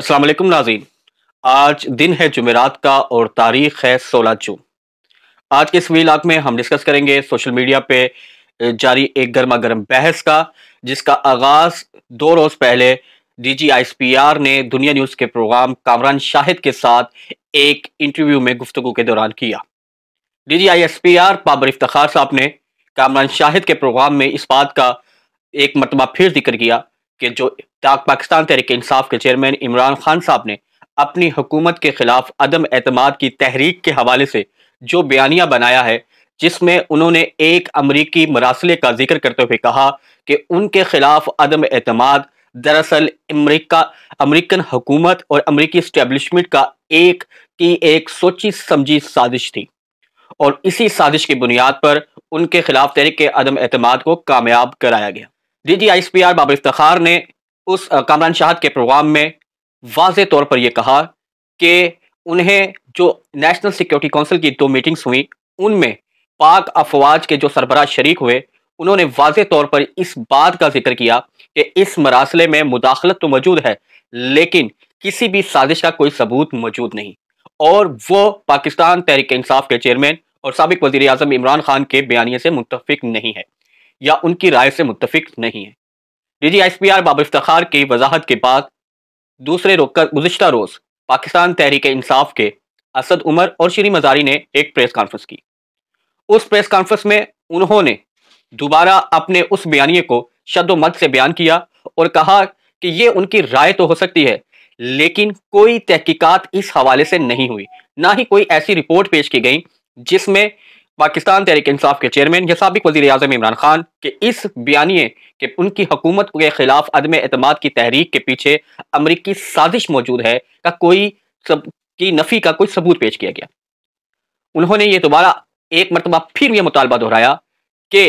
असलम नाजीन आज दिन है जुमेरात का और तारीख है 16 जून आज के इस वीलाग में हम डिस्कस करेंगे सोशल मीडिया पे जारी एक गर्मा गर्म बहस का जिसका आगाज दो रोज पहले D G I P R ने दुनिया न्यूज के प्रोग्राम कामरान शाहिद के साथ एक इंटरव्यू में गुफ्तु के दौरान किया D G I S P R Babar Iftikhar साहब ने कामरान शाहिद के प्रोग्राम में इस बात का एक मरतबा फिर जिक्र किया कि जो पाकिस्तान तहरीक इंसाफ के चेयरमैन इमरान खान साहब ने अपनी हुकूमत के खिलाफ अदम एतमाद की तहरीक के हवाले से जो बयानिया बनाया है जिसमें उन्होंने एक अमरीकी मरासले का जिक्र करते हुए कहा कि उनके खिलाफ अदम एतमाद दरअसल अमरीका अमरीकन हुकूमत और अमरीकी इस्टेबलिशमेंट का एक की एक सोची समझी साजिश थी और इसी साजिश की बुनियाद पर उनके खिलाफ तहरीक अदम एतम को कामयाब कराया गया D G I S P R Babar Iftikhar ने उस कामरान शाह के प्रोग्राम में वाज तौर पर यह कहा कि उन्हें जो नेशनल सिक्योरिटी काउंसिल की दो मीटिंग्स हुई उनमें पाक अफवाज के जो सरबराह शरीक हुए उन्होंने वाज तौर पर इस बात का जिक्र किया कि इस मरासले में मुदाखलत तो मौजूद है लेकिन किसी भी साजिश का कोई सबूत मौजूद नहीं और वो पाकिस्तान तहरीक इंसाफ के चेयरमैन और सबक वजी अजम इमरान खान के बयानी से मुतफिक नहीं है या उनकी राय से मुतफिक नहीं है D G S P R Babar Iftikhar की वजाहत के बाद दूसरे रोक गुजशत रोज़ पाकिस्तान तहरीक इंसाफ के असद उमर और श्री मजारी ने एक प्रेस कॉन्फ्रेंस की उस प्रेस कॉन्फ्रेंस में उन्होंने दोबारा अपने उस बयानी को शब्द मत से बयान किया और कहा कि ये उनकी राय तो हो सकती है लेकिन कोई तहकीकत इस हवाले से नहीं हुई ना ही कोई ऐसी रिपोर्ट पेश की गई जिसमें पाकिस्तान तहरीक इंसाफ के चेयरमैन या सबक वजी अजम इमरान खान के इस बयानी कि उनकी हुकूमत के खिलाफ अदम अतमाद की तहरीक के पीछे अमरीकी साजिश मौजूद है का कोई सब की नफ़ी का कोई सबूत पेश किया गया उन्होंने ये दोबारा एक मरतबा फिर यह मुतालबा दोहराया कि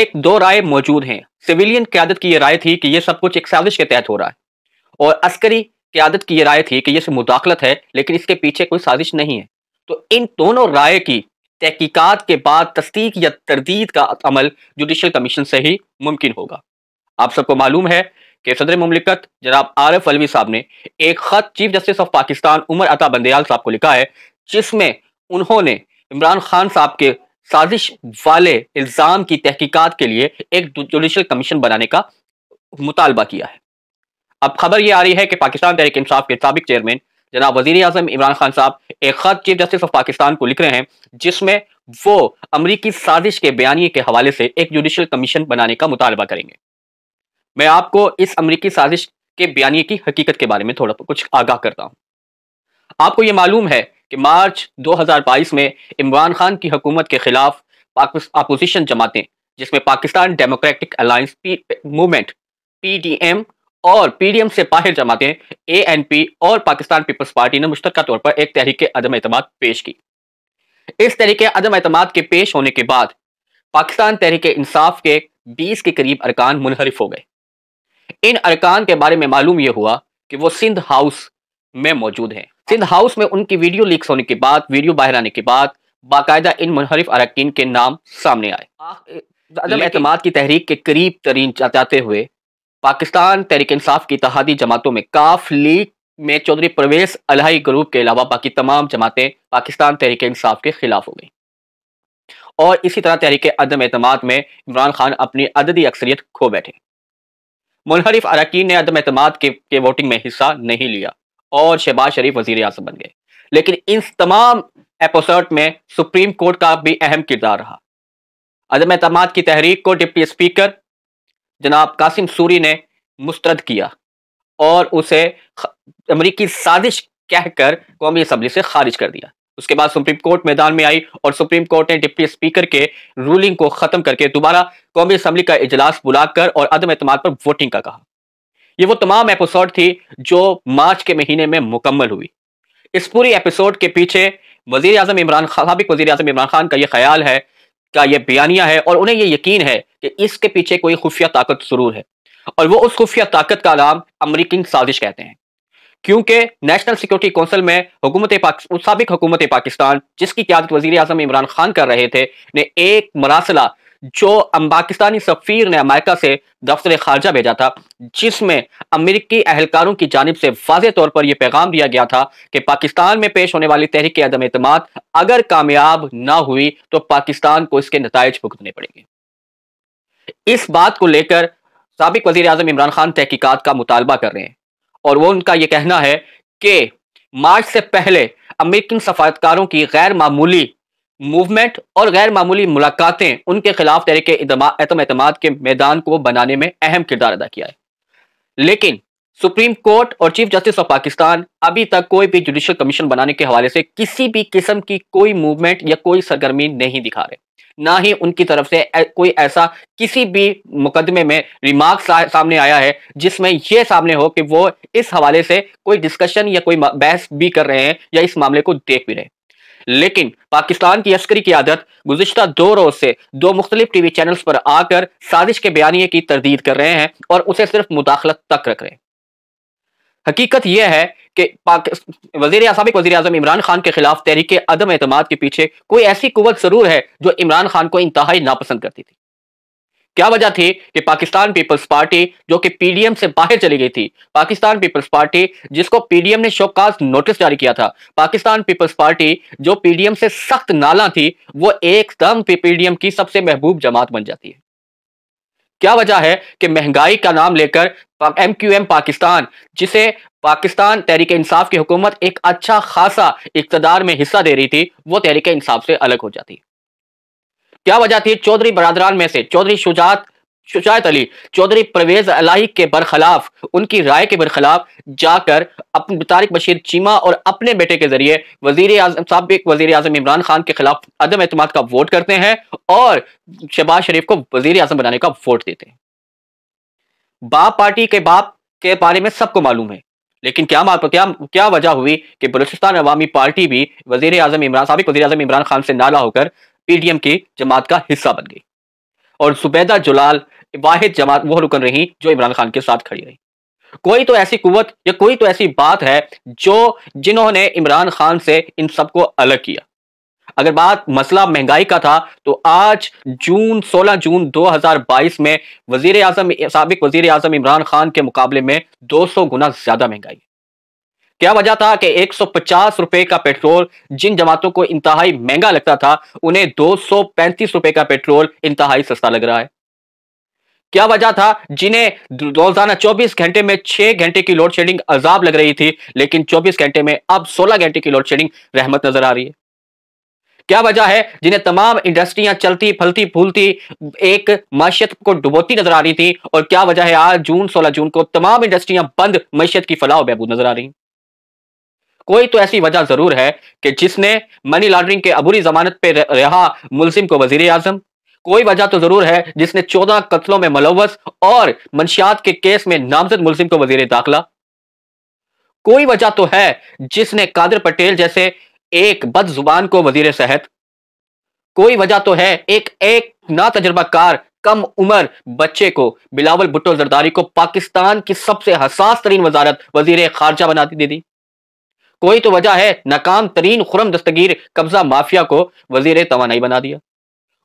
एक दो राय मौजूद हैं सिविलियन क्यादत की यह राय थी कि यह सब कुछ एक साजिश के तहत हो रहा है और अस्करी क्यादत की यह राय थी कि यह मुदाखलत है लेकिन इसके पीछे कोई साजिश नहीं है तो इन दोनों राय की तहकीकत के बाद तस्दीक या तरदीद का अमल जुडिशल कमीशन से ही मुमकिन होगा आप सबको मालूम है कि सदर ममलिकत जनाब आरफ अलवी साहब ने एक ख़त chief justice of Pakistan Umar Ata Bandial साहब को लिखा है जिसमें उन्होंने इमरान खान साहब के साजिश वाले इल्ज़ाम की तहकीकत के लिए एक जुडिशल कमीशन बनाने का मुतालबा किया है अब खबर यह आ रही है कि पाकिस्तान तहरीक इंसाफ के सबक चेयरमैन जनाब वजीर अजम इमरान खान साहब एक खत चीफ जस्टिस ऑफ पाकिस्तान को लिख रहे हैं जिसमें वो अमरीकी साजिश के बयानी के हवाले से एक जुडिशल कमीशन बनाने का मुतालबा करेंगे मैं आपको इस अमरीकी साजिश के बयानी की हकीकत के बारे में थोड़ा कुछ आगाह करता हूँ आपको ये मालूम है कि मार्च 2022 में इमरान खान की हुकूमत के खिलाफ अपोजिशन जमातें जिसमें Pakistan democratic alliance movement PDM और पीडीएम से बाहर जमातें ए एन पी और पाकिस्तान पीपल्स पार्टी ने मुश्तक तौर पर एक तहरीक अदम अतमाद पेश की इस तरीके अदम अतमाद के पेश होने के बाद पाकिस्तान तहरीक इंसाफ के बीस के करीब अरकान मुनहरफ हो गए इन अरकान के बारे में मालूम यह हुआ कि वो सिंध हाउस में मौजूद हैं सिंध हाउस में उनकी वीडियो लीक्स होने के बाद वीडियो बाहर आने के बाद बाकायदा इन मुनहरफ अरकान के नाम सामने आए अदम अतमाद की तहरीक के करीब तरीन जाते हुए पाकिस्तान तहरीक इंसाफ की तहादी जमातों में काफ लीग में चौधरी परवेज अलहाई ग्रुप के अलावा बाकी तमाम जमातें पाकिस्तान तहरीक इंसाफ के खिलाफ हो गई और इसी तरह तहरीक अदम अतमाद में इमरान खान अपनी अददी अक्सरियत खो बैठे मुनहरिफ अरकान ने अदम अतमाद के, के वोटिंग में हिस्सा नहीं लिया और शहबाज शरीफ वजीर अजम बन गए लेकिन इन तमाम एपोसर्ट में सुप्रीम कोर्ट का भी अहम किरदार रहा अदम अतमाद की तहरीक को डिप्टी स्पीकर जनाब कासिम सूरी ने मुस्तरद किया और उसे अमरीकी साजिश कहकर कौमी असम्बली से खारिज कर दिया उसके बाद सुप्रीम कोर्ट मैदान में आई और सुप्रीम कोर्ट ने डिप्टी स्पीकर के रूलिंग को खत्म करके दोबारा कौमी असम्बली का इजलास बुलाकर और अदम एतम पर वोटिंग का कहा ये वो तमाम एपिसोड थी जो मार्च के महीने में मुकम्मल हुई इस पूरी एपिसोड के पीछे वजीर अजम इमरान सबक वजी अजम इमरान खान का यह ख्याल है का ये बयानिया है और उन्हें ये यकीन है कि इसके पीछे कोई खुफिया ताकत जरूर है और वो उस खुफिया ताकत का नाम अमरीकी साजिश कहते हैं क्योंकि नेशनल सिक्योरिटी काउंसिल में हुकूमत सबक हुकूमत पाकिस्तान जिसकी क्यादत वजीर अजम इमरान खान कर रहे थे ने एक मरासला जो पाकिस्तानी सफ़ीर ने अमेरिका से दफ्तर खारजा भेजा था जिसमें अमेरिकी अहलकारों की जानब से वाज तौर पर यह पैगाम दिया गया था कि पाकिस्तान में पेश होने वाली तहरीक अदम अतमाद अगर कामयाब ना हुई तो पाकिस्तान को इसके नतज भुगतने पड़ेंगे इस बात को लेकर सबक वजीर अजम इमरान खान तहकीकत का मुतालबा कर रहे हैं और वो उनका यह कहना है कि मार्च से पहले अमेरिकन सफारतकारों की गैर मामूली मूवमेंट और गैर मामूली मुलाकातें उनके खिलाफ तहरीक एतम एतम के मैदान को बनाने में अहम किरदार अदा किया है लेकिन सुप्रीम कोर्ट और चीफ जस्टिस ऑफ पाकिस्तान अभी तक कोई भी जुडिशल कमीशन बनाने के हवाले से किसी भी किस्म की कोई मूवमेंट या कोई सरगर्मी नहीं दिखा रहे ना ही उनकी तरफ से कोई ऐसा किसी भी मुकदमे में रिमार्क सामने आया है जिसमें यह सामने हो कि वो इस हवाले से कोई डिस्कशन या कोई बहस भी कर रहे हैं या इस मामले को देख भी रहे हैं लेकिन पाकिस्तान की अस्करी की आदत गुजशत दो रोज से दो मुख्तलिफ टीवी चैनल्स पर आकर साजिश के बयानी की तरदीद कर रहे हैं और उसे सिर्फ मुदाखलत तक रख रहे हैं हकीकत यह है कि वजीर सबक वजी अजम इमरान खान के खिलाफ तहरीक अदम एतम के पीछे कोई ऐसी कुवत जरूर है जो इमरान खान को इंतहाई नापसंद करती थी क्या वजह थी कि पाकिस्तान पीपल्स पार्टी जो कि पीडीएम से बाहर चली गई थी पाकिस्तान पीपल्स पार्टी जिसको पीडीएम ने शोकाज नोटिस जारी किया था पाकिस्तान पीपल्स पार्टी जो पीडीएम से सख्त नाला थी वो एकदम पीडीएम की सबसे महबूब जमात बन जाती है क्या वजह है कि महंगाई का नाम लेकर एम क्यू एम पाकिस्तान जिसे पाकिस्तान तहरीक इंसाफ की हुकूमत एक अच्छा खासा इकतदार में हिस्सा दे रही थी वो तहरीक इंसाफ से अलग हो जाती है क्या वजह थी चौधरी बरादरान में से चौधरी शुजात शुजात अली चौधरी परवेज अलाही के बरखिलाफ उनकी राय के बरखिलाफ जाकर अपने तारिक बशीर चीमा और अपने बेटे के जरिए वजीर आजम सबक वजीर अजम इमरान खान के खिलाफ अदम एतम का वोट करते हैं और शहबाज शरीफ को वजीर आजम बनाने का वोट देते हैं बाप पार्टी के बाप के बारे में सबको मालूम है लेकिन क्या क्या क्या वजह हुई कि बलूचिस्तान अवामी पार्टी भी वजीर आजम इमरान सबक वजी अजम इमरान खान से नाला होकर पीडीएम की जमात का हिस्सा बन गई और सुबैदा जुलाल वाहिद जमात वह रुकन रही जो इमरान खान के साथ खड़ी रही कोई तो ऐसी कुवत या कोई तो ऐसी बात है जो जिन्होंने इमरान खान से इन सबको अलग किया अगर बात मसला महंगाई का था तो आज जून 16 जून 2022 में वजीर आजम सबक वजीर आजम इमरान खान के मुकाबले में 200 गुना ज्यादा महंगाई क्या वजह था कि एक रुपए का पेट्रोल जिन जमातों को इंतहाई महंगा लगता था उन्हें दो रुपए का पेट्रोल इंतहाई सस्ता लग रहा है क्या वजह था जिन्हें रोजाना 24 घंटे में 6 घंटे की लोड शेडिंग अजाब लग रही थी लेकिन 24 घंटे में अब 16 घंटे की लोड शेडिंग रहमत नजर आ रही है क्या वजह है जिन्हें तमाम इंडस्ट्रियां चलती फलती फूलती एक मैशियत को डुबोती नजर आ रही थी और क्या वजह है आज जून 16 जून को तमाम इंडस्ट्रियां बंद मैशियत की फलाह बहबूद नजर आ रही कोई तो ऐसी वजह जरूर है कि जिसने मनी लॉन्ड्रिंग के अबूरी जमानत पे रहा मुलसिम को वजीर आजम कोई वजह तो जरूर है जिसने चौदह कत्लों में मुलवस और मंशियात के केस में नामजद मुलसिम को वजीर दाखिला कोई वजह तो है जिसने कादिर पटेल जैसे एक बद जुबान को वजीर सेहत कोई वजह तो है एक एक ना तजर्बाकार कम उम्र बच्चे को बिलावल भुट्टो जरदारी को पाकिस्तान की सबसे हसास तरीन वजारत वजीर खारजा बना दी दी कोई तो वजह है नाकाम तरीन खुरम दस्तगीर कब्जा माफिया को वजीर तो बना दिया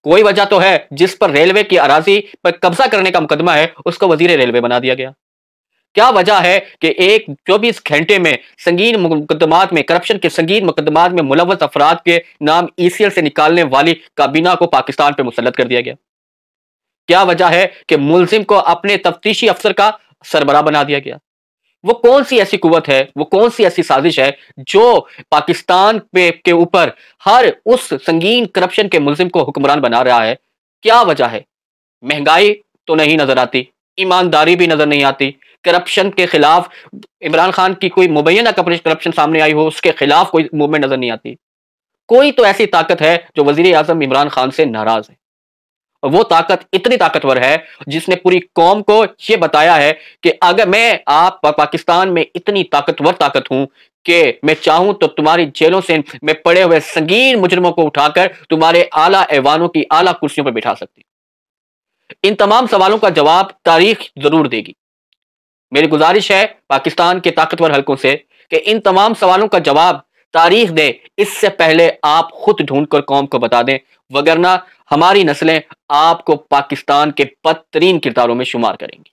कोई वजह तो है जिस पर रेलवे की अराजी पर कब्जा करने का मुकदमा है उसको वजीर रेलवे बना दिया गया क्या वजह है कि एक चौबीस घंटे में संगीन मुकदमात में करप्शन के संगीन मुकदमात में मुलवस अफराद के नाम ईसीएल से निकालने वाली काबीना को पाकिस्तान पर मुसलत कर दिया गया क्या वजह है कि मुलजिम को अपने तफ्तीशी अफसर का सरबरा बना दिया गया वो कौन सी ऐसी कुवत है वो कौन सी ऐसी साजिश है जो पाकिस्तान पे के ऊपर हर उस संगीन करप्शन के मुलिम को हुक्मरान बना रहा है क्या वजह है महंगाई तो नहीं नजर आती ईमानदारी भी नजर नहीं आती करप्शन के खिलाफ इमरान खान की कोई मुबैना करप्शन सामने आई हो उसके खिलाफ कोई मूवमेंट नजर नहीं आती कोई तो ऐसी ताकत है जो वजीर आजम इमरान खान से नाराज है वो ताकत इतनी ताकतवर है जिसने पूरी कौम को यह बताया है कि अगर मैं आप पाकिस्तान में इतनी ताकतवर ताकत हूं कि मैं चाहूं तो तुम्हारी जेलों से मैं पड़े हुए संगीन मुजरमों को उठाकर तुम्हारे आला ऐवानों की आला कुर्सियों पर बिठा सकती इन तमाम सवालों का जवाब तारीख जरूर देगी मेरी गुजारिश है पाकिस्तान के ताकतवर हलकों से कि इन तमाम सवालों का जवाब तारीख दे इससे पहले आप खुद ढूंढकर कौम को बता दें वगरना हमारी नस्लें आपको पाकिस्तान के बदतरीन किरदारों में शुमार करेंगी